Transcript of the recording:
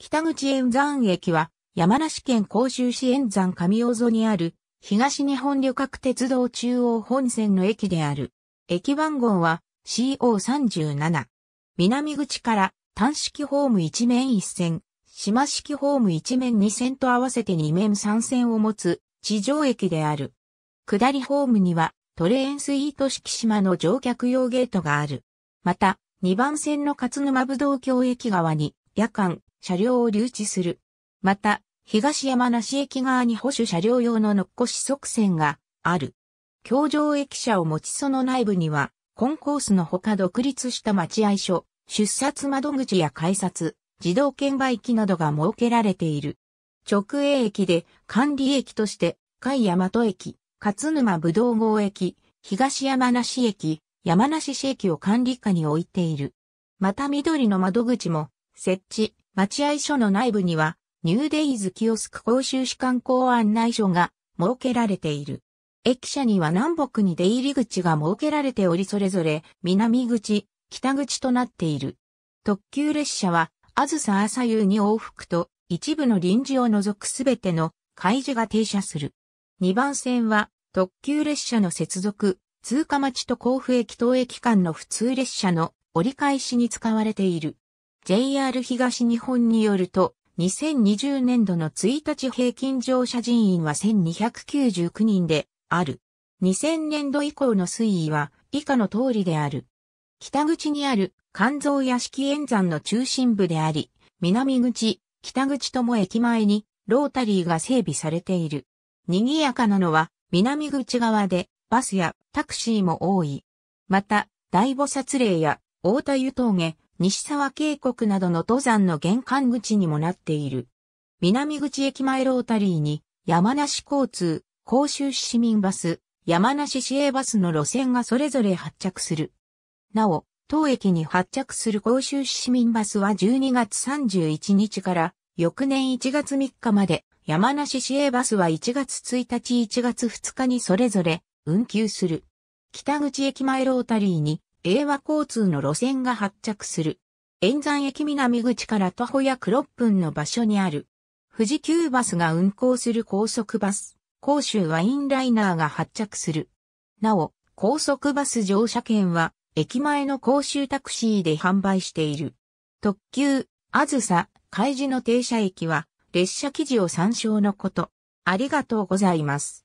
北口円山駅は山梨県甲州市円山上大沿にある東日本旅客鉄道中央本線の駅である。駅番号は CO37。南口から単式ホーム1面1線、島式ホーム1面2線と合わせて2面3線を持つ地上駅である。下りホームにはトレーンスイート式島の乗客用ゲートがある。また、2番線の勝沼武道橋駅側に夜間、車両を留置する。また、東山梨駅側に保守車両用の残し側線がある。京上駅舎を持ちその内部には、コンコースのほか独立した待合所、出札窓口や改札、自動券売機などが設けられている。直営駅で管理駅として、海大和駅、勝沼ぶどう郷駅、東山梨駅、山梨市駅を管理下に置いている。また緑の窓口も設置、待合所の内部には、ニューデイズキオスク公衆士官公案内所が設けられている。駅舎には南北に出入り口が設けられておりそれぞれ南口、北口となっている。特急列車は、あずさ朝夕に往復と一部の臨時を除くすべての開示が停車する。2番線は特急列車の接続、通過待ちと甲府駅等駅間の普通列車の折り返しに使われている。JR 東日本によると、2020年度の1日平均乗車人員は1299人である。2000年度以降の推移は以下の通りである。北口にある肝臓屋敷円山の中心部であり、南口、北口とも駅前にロータリーが整備されている。賑やかなのは南口側でバスやタクシーも多い。また、大菩薩霊や大田湯峠、西沢渓谷などの登山の玄関口にもなっている。南口駅前ロータリーに、山梨交通、甲州市民バス、山梨市営バスの路線がそれぞれ発着する。なお、当駅に発着する甲州市市民バスは12月31日から翌年1月3日まで、山梨市営バスは1月1日1月2日にそれぞれ運休する。北口駅前ロータリーに英和交通の路線が発着する。沿山駅南口から徒歩ップ分の場所にある。富士急バスが運行する高速バス、甲州ワインライナーが発着する。なお、高速バス乗車券は、駅前の甲州タクシーで販売している。特急、あずさ、海事の停車駅は、列車記事を参照のこと。ありがとうございます。